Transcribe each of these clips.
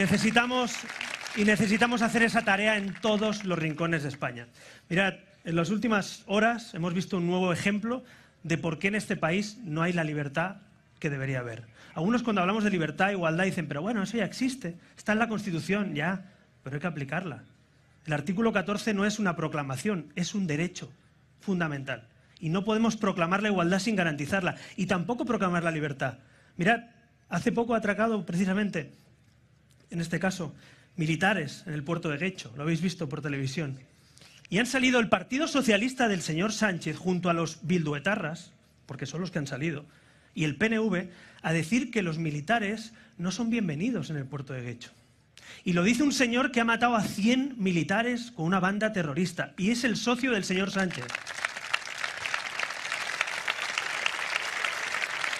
Necesitamos, y necesitamos hacer esa tarea en todos los rincones de España. Mirad, en las últimas horas hemos visto un nuevo ejemplo de por qué en este país no hay la libertad que debería haber. Algunos cuando hablamos de libertad, e igualdad, dicen, pero bueno, eso ya existe, está en la Constitución, ya, pero hay que aplicarla. El artículo 14 no es una proclamación, es un derecho fundamental. Y no podemos proclamar la igualdad sin garantizarla, y tampoco proclamar la libertad. Mirad, hace poco ha atracado precisamente en este caso, militares en el puerto de Guecho, lo habéis visto por televisión. Y han salido el Partido Socialista del señor Sánchez junto a los bilduetarras, porque son los que han salido, y el PNV a decir que los militares no son bienvenidos en el puerto de Guecho. Y lo dice un señor que ha matado a 100 militares con una banda terrorista y es el socio del señor Sánchez.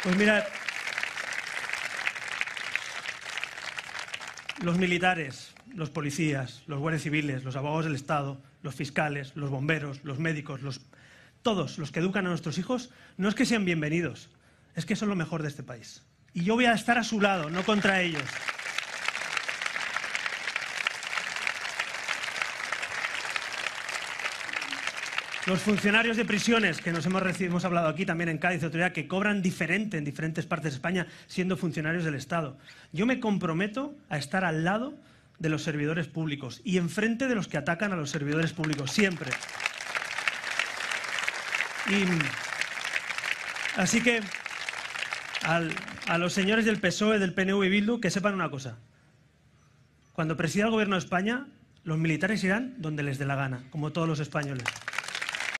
Pues los militares, los policías, los guardias civiles, los abogados del Estado, los fiscales, los bomberos, los médicos, los... todos los que educan a nuestros hijos, no es que sean bienvenidos, es que son lo mejor de este país. Y yo voy a estar a su lado, no contra ellos. Los funcionarios de prisiones, que nos hemos, recibido, hemos hablado aquí también en Cádiz, autoridad, que cobran diferente en diferentes partes de España siendo funcionarios del Estado. Yo me comprometo a estar al lado de los servidores públicos y enfrente de los que atacan a los servidores públicos, siempre. así que a los señores del PSOE, del PNV y Bildu, que sepan una cosa. Cuando presida el gobierno de España, los militares irán donde les dé la gana, como todos los españoles.